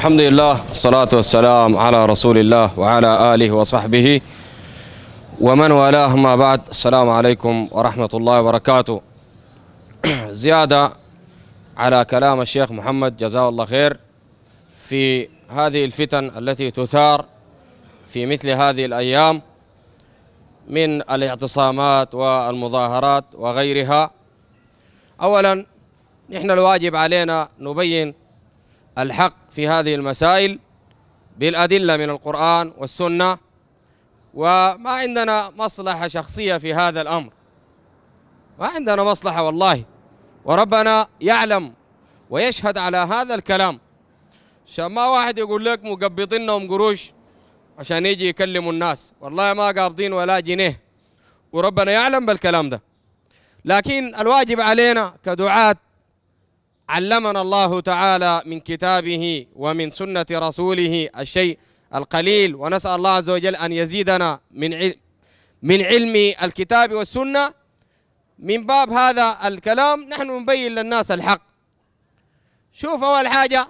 الحمد لله الصلاة والسلام على رسول الله وعلى آله وصحبه ومن والاه ما بعد السلام عليكم ورحمة الله وبركاته زيادة على كلام الشيخ محمد جزاه الله خير في هذه الفتن التي تثار في مثل هذه الأيام من الاعتصامات والمظاهرات وغيرها أولا نحن الواجب علينا نبين الحق في هذه المسائل بالأدلة من القرآن والسنة وما عندنا مصلحة شخصية في هذا الأمر ما عندنا مصلحة والله وربنا يعلم ويشهد على هذا الكلام عشان ما واحد يقول لك مقبضينهم قروش عشان يجي يكلموا الناس والله ما قابضين ولا جنيه وربنا يعلم بالكلام ده لكن الواجب علينا كدعاة علمنا الله تعالى من كتابه ومن سنة رسوله الشيء القليل ونسأل الله عز وجل أن يزيدنا من علم من علم الكتاب والسنة من باب هذا الكلام نحن نبين للناس الحق شوف أول حاجة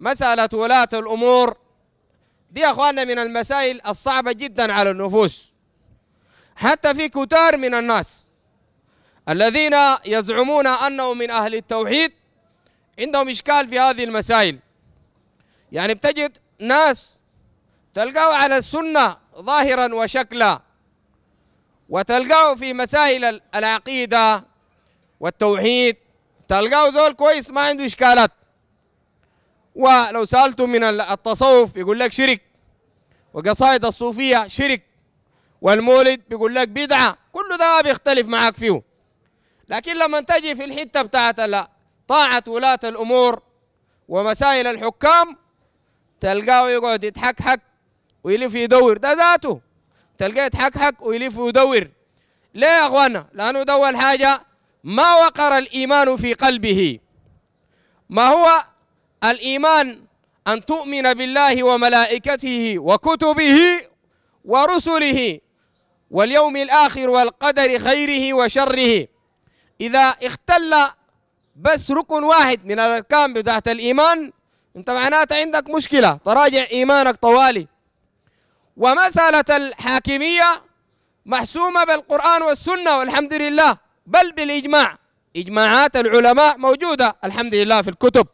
مسألة ولاة الأمور دي يا أخواننا من المسائل الصعبة جدا على النفوس حتى في كتار من الناس الذين يزعمون أنهم من أهل التوحيد عندهم إشكال في هذه المسائل يعني بتجد ناس تلقاه على السنة ظاهرا وشكلا وتلقاه في مسائل العقيدة والتوحيد تلقاه زول كويس ما عنده إشكالات ولو سألته من التصوف يقول لك شرك وقصائد الصوفية شرك والمولد بيقول لك بدعة كل ده بيختلف معاك فيه لكن لما تجي في الحتة بتاعت طاعة ولاة الأمور ومسائل الحكام تلقاه يقعد يتحكحك ويلف يدور ده ذاته تلقاه يتحكحك ويلف ويدور ليه يا اخوانا؟ لانه ده اول حاجه ما وقر الايمان في قلبه ما هو الايمان ان تؤمن بالله وملائكته وكتبه ورسله واليوم الاخر والقدر خيره وشره إذا اختل بس ركن واحد من الأركان بتاعت الإيمان أنت معناته عندك مشكلة تراجع إيمانك طوالي ومسألة الحاكمية محسومة بالقرآن والسنة والحمد لله بل بالإجماع إجماعات العلماء موجودة الحمد لله في الكتب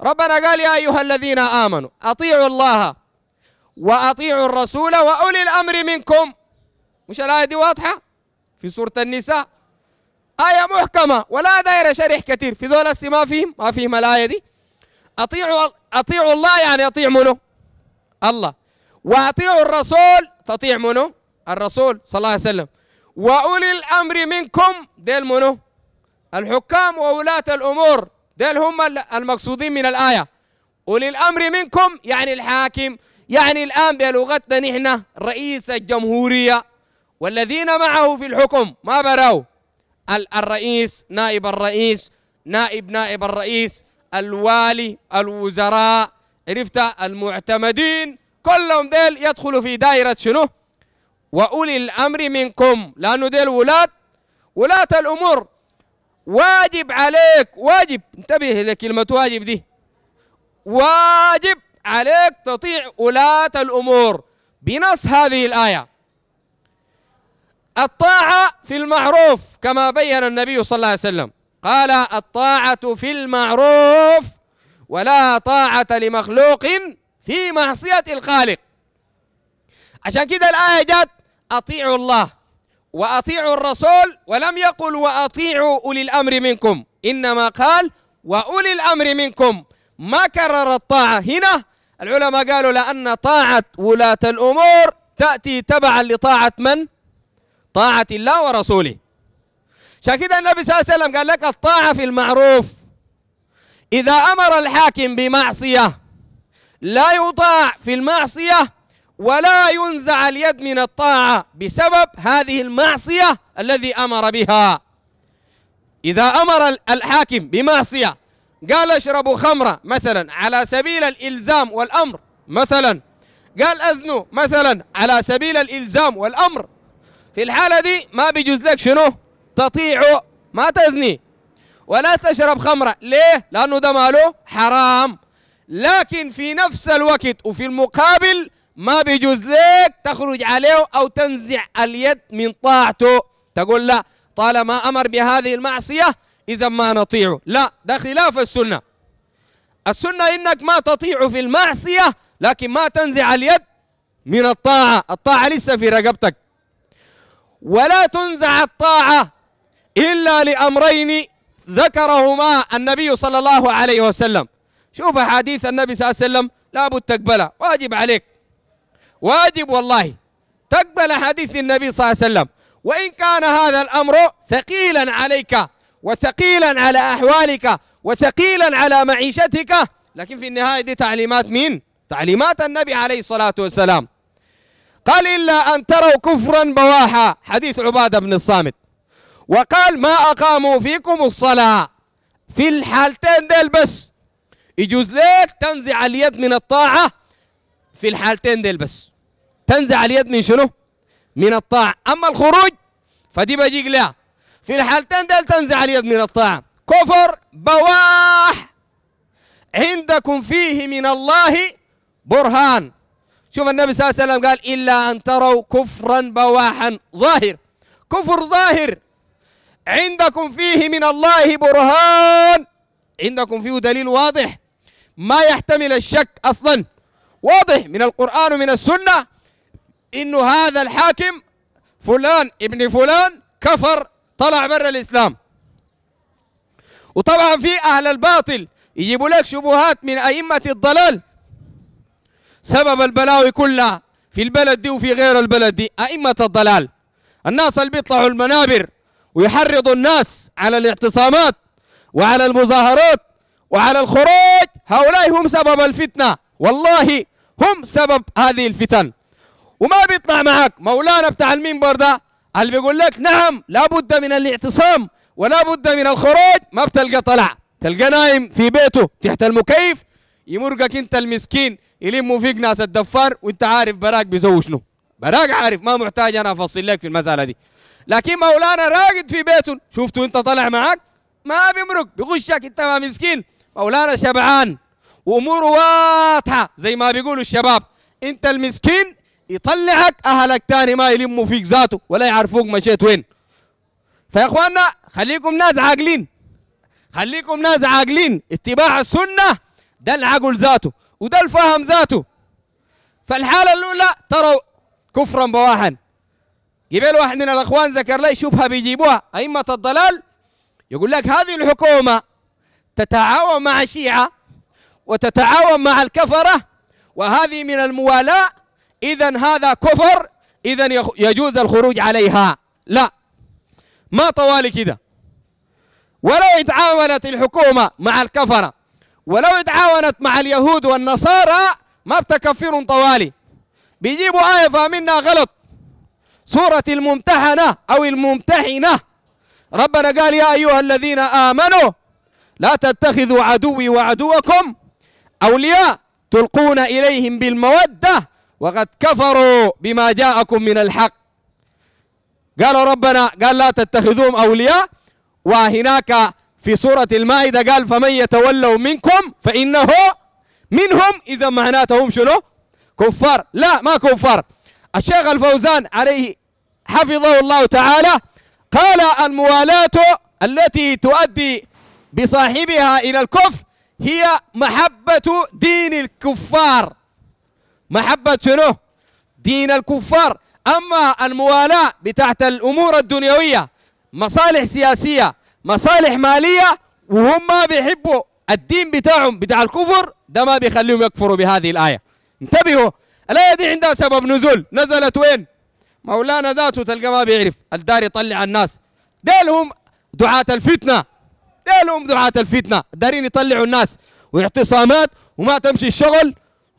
ربنا قال يا أيها الذين آمنوا أطيعوا الله وأطيعوا الرسول وأولي الأمر منكم مش الآية دي واضحة في سورة النساء آية محكمة ولا دايرة شرح كثير في ذول السي ما فيهم ما فيهم الآية دي أطيعوا أطيعوا الله يعني أطيع منه الله وأطيعوا الرسول تطيع منه الرسول صلى الله عليه وسلم وأولي الأمر منكم ديل منه الحكام وولاة الأمور ديل هم المقصودين من الآية أولي الأمر منكم يعني الحاكم يعني الآن بلغتنا نحن رئيس الجمهورية والذين معه في الحكم ما براوا الرئيس نائب الرئيس نائب نائب الرئيس الوالي الوزراء عرفت المعتمدين كلهم ديل يدخلوا في دائرة شنو وأولي الأمر منكم لأنه ديل ولاة ولاة الأمور واجب عليك واجب انتبه لكلمة واجب دي واجب عليك تطيع ولاة الأمور بنص هذه الآية الطاعة في المعروف كما بين النبي صلى الله عليه وسلم قال الطاعة في المعروف ولا طاعة لمخلوق في معصية الخالق عشان كده الآية جاءت أطيعوا الله وأطيعوا الرسول ولم يقل وأطيعوا أولي الأمر منكم إنما قال وأولي الأمر منكم ما كرر الطاعة هنا العلماء قالوا لأن طاعة ولاة الأمور تأتي تبعا لطاعة من؟ طاعة الله ورسوله عشان كده النبي صلى الله عليه وسلم قال لك الطاعة في المعروف إذا أمر الحاكم بمعصية لا يطاع في المعصية ولا ينزع اليد من الطاعة بسبب هذه المعصية الذي أمر بها إذا أمر الحاكم بمعصية قال اشربوا خمرة مثلا على سبيل الإلزام والأمر مثلا قال أزنوا مثلا على سبيل الإلزام والأمر في الحالة دي ما بيجوز لك شنو تطيعه ما تزني ولا تشرب خمرة ليه لأنه ده ماله حرام لكن في نفس الوقت وفي المقابل ما بيجوز لك تخرج عليه أو تنزع اليد من طاعته تقول لا طالما أمر بهذه المعصية إذا ما نطيعه لا ده خلاف السنة السنة إنك ما تطيع في المعصية لكن ما تنزع اليد من الطاعة الطاعة لسه في رقبتك ولا تنزع الطاعة إلا لأمرين ذكرهما النبي صلى الله عليه وسلم شوف حديث النبي صلى الله عليه وسلم لابد تقبلها واجب عليك واجب والله تقبل حديث النبي صلى الله عليه وسلم وإن كان هذا الأمر ثقيلا عليك وثقيلا على أحوالك وثقيلا على معيشتك لكن في النهاية دي تعليمات مين؟ تعليمات النبي عليه الصلاة والسلام قال إلا أن تروا كفرا بواحا حديث عبادة بن الصامت وقال ما أقاموا فيكم الصلاة في الحالتين ديل بس يجوز لك تنزع اليد من الطاعة في الحالتين ديل بس تنزع اليد من شنو؟ من الطاعة أما الخروج فدي بجيك لها في الحالتين ديل تنزع اليد من الطاعة كفر بواح عندكم فيه من الله برهان شوف النبي صلى الله عليه وسلم قال إلا أن تروا كفرا بواحا ظاهر كفر ظاهر عندكم فيه من الله برهان عندكم فيه دليل واضح ما يحتمل الشك أصلا واضح من القرآن ومن السنة إنه هذا الحاكم فلان ابن فلان كفر طلع برا الإسلام وطبعا في أهل الباطل يجيبوا لك شبهات من أئمة الضلال سبب البلاوي كلها في البلد دي وفي غير البلد دي أئمة الضلال الناس اللي بيطلعوا المنابر ويحرضوا الناس على الاعتصامات وعلى المظاهرات وعلى الخروج هؤلاء هم سبب الفتنة والله هم سبب هذه الفتن وما بيطلع معك مولانا بتاع المنبر ده اللي بيقول لك نعم لابد من الاعتصام ولا بد من الخروج ما بتلقى طلع تلقى نايم في بيته تحت المكيف يمرقك انت المسكين يلموا فيك ناس الدفار وانت عارف براك بيسوي شنو براك عارف ما محتاج انا افصل لك في المساله دي لكن مولانا راقد في بيته شفتوا انت طلع معك ما بيمرق بيغشك انت ما مسكين مولانا شبعان واموره واضحه زي ما بيقولوا الشباب انت المسكين يطلعك اهلك تاني ما يلموا فيك ذاته ولا يعرفوك مشيت وين فيا اخواننا خليكم ناس عاقلين خليكم ناس عاقلين اتباع السنه ده العقل ذاته وده الفهم ذاته فالحالة الأولى ترى كفرا بواحا قبل واحد من الأخوان ذكر لي شبهة بيجيبوها أئمة الضلال يقول لك هذه الحكومة تتعاون مع الشيعة وتتعاون مع الكفرة وهذه من الموالاة إذا هذا كفر إذا يجوز الخروج عليها لا ما طوالي كده ولو تعاونت الحكومة مع الكفرة ولو اتعاونت مع اليهود والنصارى ما بتكفرهم طوالي بيجيبوا آية فاهمينها غلط سورة الممتحنة أو الممتحنة ربنا قال يا أيها الذين آمنوا لا تتخذوا عدوي وعدوكم أولياء تلقون إليهم بالمودة وقد كفروا بما جاءكم من الحق قالوا ربنا قال لا تتخذوهم أولياء وهناك في سورة المائدة قال فمن يتولوا منكم فإنه منهم إذا معناتهم شنو كفار لا ما كفار الشيخ الفوزان عليه حفظه الله تعالى قال الموالاة التي تؤدي بصاحبها إلى الكفر هي محبة دين الكفار محبة شنو دين الكفار أما الموالاة بتاعت الأمور الدنيوية مصالح سياسية مصالح ماليه وهم ما بيحبوا الدين بتاعهم بتاع الكفر ده ما بيخليهم يكفروا بهذه الايه انتبهوا الايه دي عندها سبب نزول نزلت وين مولانا ذاته تلقى ما بيعرف الدار يطلع الناس ديل دعاة الفتنة ديل دعاة الفتنة دارين يطلعوا الناس واعتصامات وما تمشي الشغل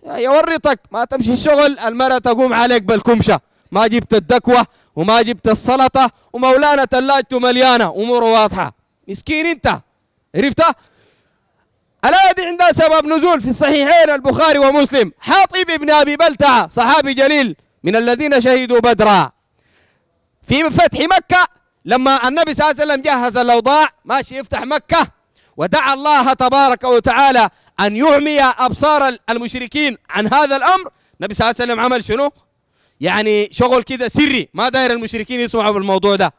يورطك ما تمشي الشغل المرأة تقوم عليك بالكمشة ما جبت الدكوة وما جبت السلطة ومولانا تلاجته مليانة أموره واضحة مسكين أنت عرفتها الآية دي عندها سبب نزول في الصحيحين البخاري ومسلم حاطب ابن أبي بلتعة صحابي جليل من الذين شهدوا بدرا في فتح مكة لما النبي صلى الله عليه وسلم جهز الأوضاع ماشي يفتح مكة ودعا الله تبارك وتعالى أن يعمي أبصار المشركين عن هذا الأمر النبي صلى الله عليه وسلم عمل شنو يعني شغل كذا سري ما داير المشركين يسمعوا بالموضوع ده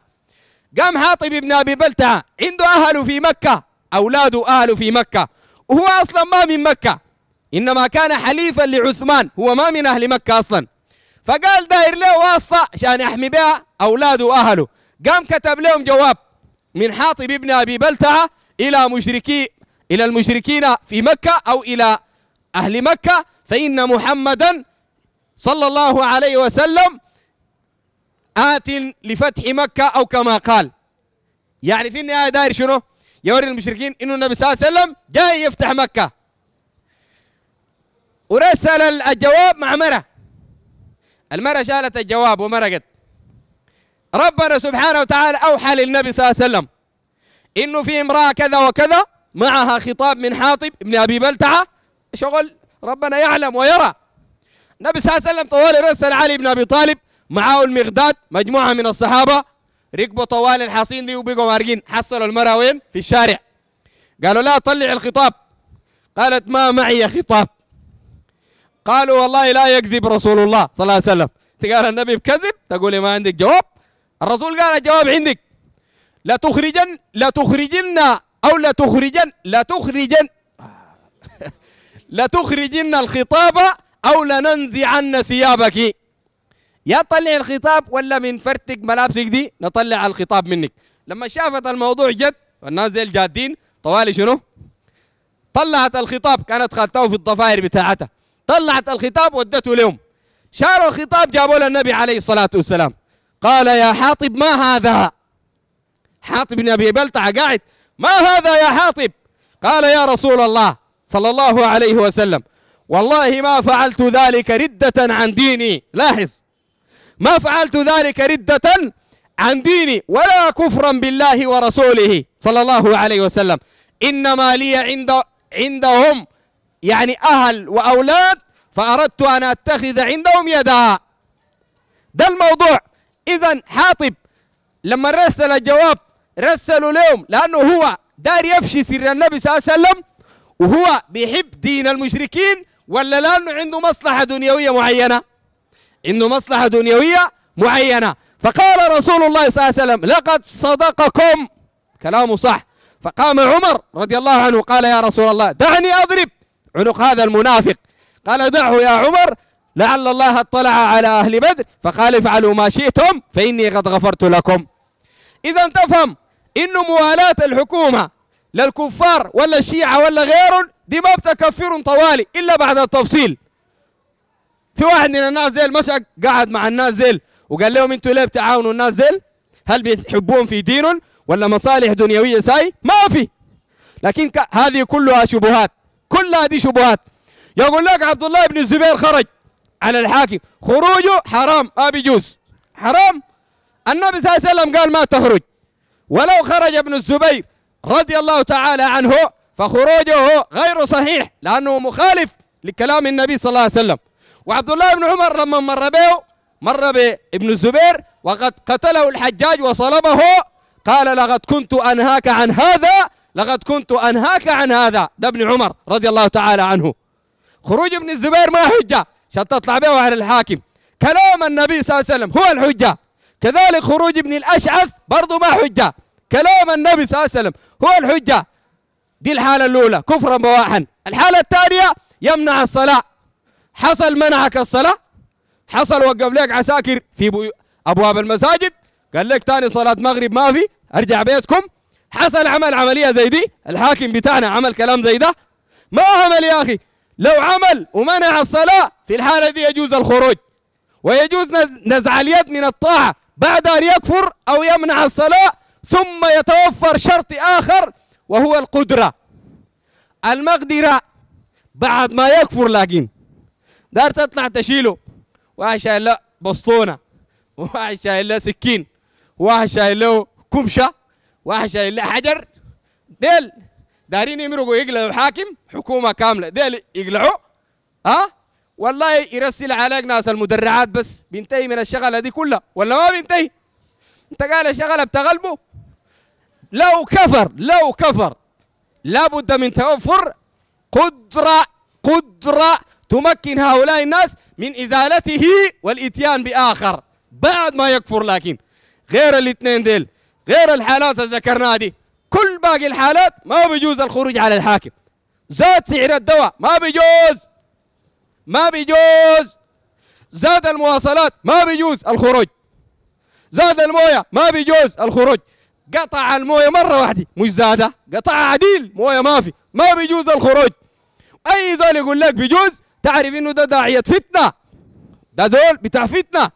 قام حاطب ابن ابي بلتعه عنده اهله في مكه اولاده اهله في مكه وهو اصلا ما من مكه انما كان حليفا لعثمان هو ما من اهل مكه اصلا فقال داير له واسطه عشان يحمي بها اولاده واهله قام كتب لهم جواب من حاطب ابن ابي بلتعه الى مشركي الى المشركين في مكه او الى اهل مكه فان محمدا صلى الله عليه وسلم آت لفتح مكة أو كما قال يعني في النهاية داير شنو يوري المشركين إنه النبي صلى الله عليه وسلم جاي يفتح مكة ورسل الجواب مع مرة المرة شالت الجواب ومرقت ربنا سبحانه وتعالى أوحى للنبي صلى الله عليه وسلم إنه في امرأة كذا وكذا معها خطاب من حاطب بن أبي بلتعة شغل ربنا يعلم ويرى النبي صلى الله عليه وسلم طوال رسل علي بن ابي طالب معاه المقداد مجموعه من الصحابه ركبوا طوال الحصين دي وبقوا مارقين حصلوا المراه وين؟ في الشارع قالوا لا طلع الخطاب قالت ما معي خطاب قالوا والله لا يكذب رسول الله صلى الله عليه وسلم تقال النبي بكذب تقولي ما عندك جواب الرسول قال الجواب عندك لا تخرجن لا تخرجن او لا تخرجن لا تخرجن لا تخرجن الخطاب أو لننزعن ثيابك يا طلع الخطاب ولا من فرتك ملابسك دي نطلع الخطاب منك لما شافت الموضوع جد والناس زي الجادين طوالي شنو طلعت الخطاب كانت خالته في الضفائر بتاعتها طلعت الخطاب ودته لهم شاروا الخطاب جابوا للنبي عليه الصلاة والسلام قال يا حاطب ما هذا حاطب بن أبي بلتع قاعد ما هذا يا حاطب قال يا رسول الله صلى الله عليه وسلم والله ما فعلت ذلك ردة عن ديني لاحظ ما فعلت ذلك ردة عن ديني ولا كفرا بالله ورسوله صلى الله عليه وسلم إنما لي عند عندهم يعني أهل وأولاد فأردت أن أتخذ عندهم يدا ده الموضوع إذا حاطب لما رسل الجواب رسلوا لهم لأنه هو دار يفشي سر النبي صلى الله عليه وسلم وهو بيحب دين المشركين ولا لانه عنده مصلحه دنيويه معينه عنده مصلحه دنيويه معينه فقال رسول الله صلى الله عليه وسلم لقد صدقكم كلامه صح فقام عمر رضي الله عنه قال يا رسول الله دعني اضرب عنق هذا المنافق قال دعه يا عمر لعل الله اطلع على اهل بدر فقال افعلوا ما شئتم فاني قد غفرت لكم اذا تفهم انه موالاه الحكومه للكفار ولا الشيعه ولا غيرهم دي ما بتكفر طوالي الا بعد التفصيل في واحد من الناس ديل مشى قعد مع الناس ديل وقال لهم انتوا ليه بتعاونوا الناس ديل هل بتحبون في دينهم ولا مصالح دنيويه ساي ما في لكن هذه كلها شبهات كلها دي شبهات يقول لك عبد الله بن الزبير خرج على الحاكم خروجه حرام ما بيجوز حرام النبي صلى الله عليه وسلم قال ما تخرج ولو خرج ابن الزبير رضي الله تعالى عنه فخروجه غير صحيح لأنه مخالف لكلام النبي صلى الله عليه وسلم وعبد الله بن عمر لما مر به مر بابن الزبير وقد قتله الحجاج وصلبه قال لقد كنت أنهاك عن هذا لقد كنت أنهاك عن هذا ده ابن عمر رضي الله تعالى عنه خروج ابن الزبير ما حجة عشان تطلع به على الحاكم كلام النبي صلى الله عليه وسلم هو الحجة كذلك خروج ابن الأشعث برضه ما حجة كلام النبي صلى الله عليه وسلم هو الحجة دي الحالة الأولى كفرا بواحا الحالة الثانية يمنع الصلاة حصل منعك الصلاة حصل وقف لك عساكر في أبواب المساجد قال لك تاني صلاة مغرب ما في أرجع بيتكم حصل عمل عملية زي دي الحاكم بتاعنا عمل كلام زي ده ما عمل يا أخي لو عمل ومنع الصلاة في الحالة دي يجوز الخروج ويجوز نزع اليد من الطاعة بعد أن يكفر أو يمنع الصلاة ثم يتوفر شرط آخر وهو القدرة المقدرة بعد ما يكفر لكن دار تطلع تشيله واحد شايل له بسطونة واحد شايل له سكين واحد شايل له كمشة واحد شايل له حجر ديل دارين يمرقوا يقلعوا حاكم حكومة كاملة ديل يقلعوا ها والله يرسل عليك ناس المدرعات بس بينتهي من الشغلة دي كلها ولا ما بينتهي انت قال الشغلة بتغلبه لو كفر لو كفر لابد من توفر قدرة قدرة تمكن هؤلاء الناس من إزالته والإتيان بآخر بعد ما يكفر لكن غير الاثنين ديل غير الحالات اللي ذكرناها دي كل باقي الحالات ما بيجوز الخروج على الحاكم زاد سعر الدواء ما بيجوز ما بيجوز زاد المواصلات ما بيجوز الخروج زاد المويه ما بيجوز الخروج قطع المويه مره واحده مش زادة قطع عديل مويه ما في ما بيجوز الخروج اي زول يقول لك بيجوز تعرف انه ده داعيه فتنه ده زول بتاع فتنه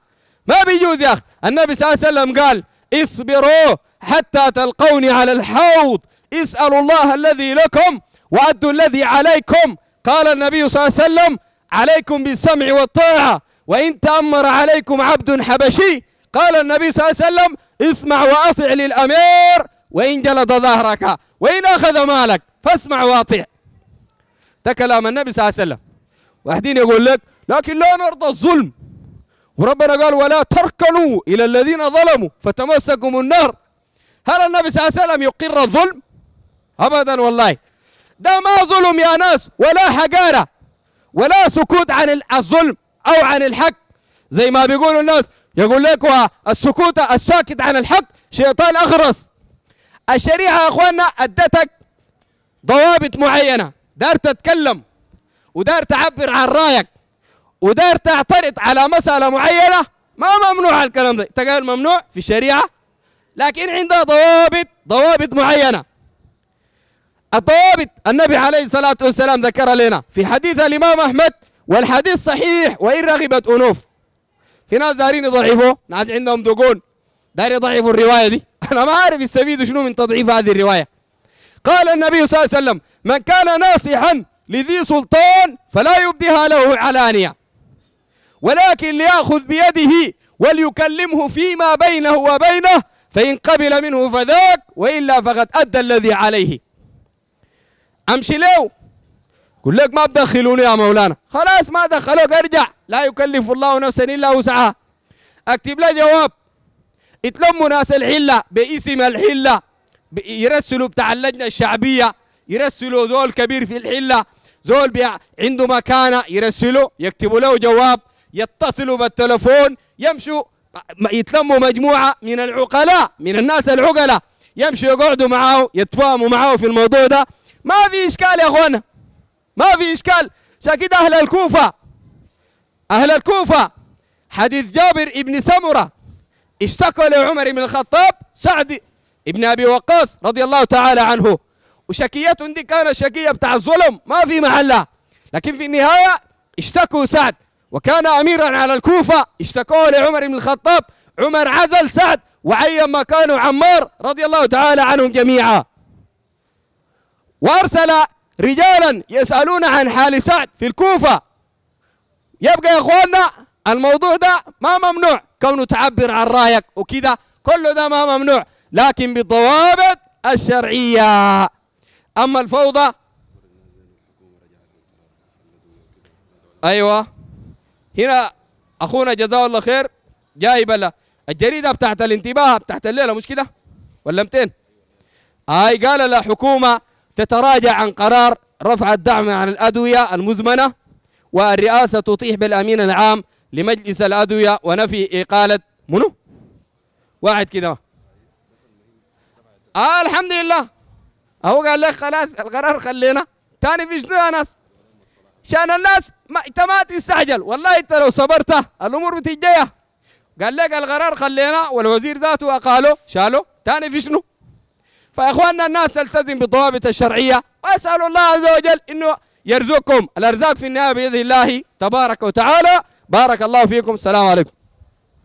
ما بيجوز يا اخي النبي صلى الله عليه وسلم قال اصبروا حتى تلقوني على الحوض اسالوا الله الذي لكم وادوا الذي عليكم قال النبي صلى الله عليه وسلم عليكم بالسمع والطاعه وان تامر عليكم عبد حبشي قال النبي صلى الله عليه وسلم اسمع وأطع للأمير وإن جلد ظهرك وإن أخذ مالك فاسمع وأطع ده كلام النبي صلى الله عليه وسلم واحدين يقول لك لكن لا نرضى الظلم وربنا قال ولا تركنوا إلى الذين ظلموا فتمسكم النار هل النبي صلى الله عليه وسلم يقر الظلم أبدا والله ده ما ظلم يا ناس ولا حقارة ولا سكوت عن الظلم أو عن الحق زي ما بيقولوا الناس يقول لك السكوت الساكت عن الحق شيطان اغرس الشريعه يا اخواننا ادتك ضوابط معينه دار تتكلم ودار تعبر عن رايك ودار تعترض على مساله معينه ما ممنوع الكلام ده تقال ممنوع في الشريعه لكن عندها ضوابط ضوابط معينه الضوابط النبي عليه الصلاه والسلام ذكر لنا في حديث الامام احمد والحديث صحيح وان رغبت انوف في ناس دارين يضعفوا ناس عندهم دقون داري يضعفوا الروايه دي انا ما عارف يستفيدوا شنو من تضعيف هذه الروايه قال النبي صلى الله عليه وسلم من كان ناصحا لذي سلطان فلا يبديها له علانيه ولكن ليأخذ بيده وليكلمه فيما بينه وبينه فإن قبل منه فذاك وإلا فقد أدى الذي عليه أمشي له يقول لك ما بدخلوني يا مولانا خلاص ما دخلوك ارجع لا يكلف الله نفسا الا وسعها اكتب له جواب يتلموا ناس الحله باسم الحله يرسلوا بتاع اللجنه الشعبيه يرسلوا زول كبير في الحله زول عنده مكانه يرسلوا يكتبوا له جواب يتصلوا بالتلفون يمشوا يتلموا مجموعه من العقلاء من الناس العقلاء يمشوا يقعدوا معاه يتفاهموا معاه في الموضوع ده ما في اشكال يا اخوانا ما في إشكال شاكيد أهل الكوفة أهل الكوفة حديث جابر ابن سمرة اشتكى لعمر بن الخطاب سعد ابن أبي وقاص رضي الله تعالى عنه وشكيتهم دي كانت شكية بتاع الظلم ما في محلها لكن في النهاية اشتكوا سعد وكان أميرا على الكوفة اشتكوه لعمر بن الخطاب عمر عزل سعد وعين مكانه عمار رضي الله تعالى عنهم جميعا وأرسل رجالا يسألون عن حال سعد في الكوفة يبقى يا اخواننا الموضوع ده ما ممنوع كونه تعبر عن رايك وكذا كله ده ما ممنوع لكن بالضوابط الشرعية أما الفوضى أيوة هنا أخونا جزاه الله خير جايب له الجريدة بتاعت الانتباه بتاعت الليلة مش كده ولا 200 هاي قال الحكومة تتراجع عن قرار رفع الدعم عن الأدوية المزمنة والرئاسة تطيح بالأمين العام لمجلس الأدوية ونفي إقالة منو؟ واحد كده آه الحمد لله هو قال لك خلاص القرار خلينا تاني في شنو يا ناس؟ شان الناس ما انت ما تستعجل والله انت لو صبرت الامور بتجيها قال لك القرار خلينا والوزير ذاته قالوا شالوا تاني في شنو؟ فاخواننا الناس تلتزم بالضوابط الشرعيه واسال الله عز وجل انه يرزقكم الارزاق في النهايه باذن الله تبارك وتعالى بارك الله فيكم السلام عليكم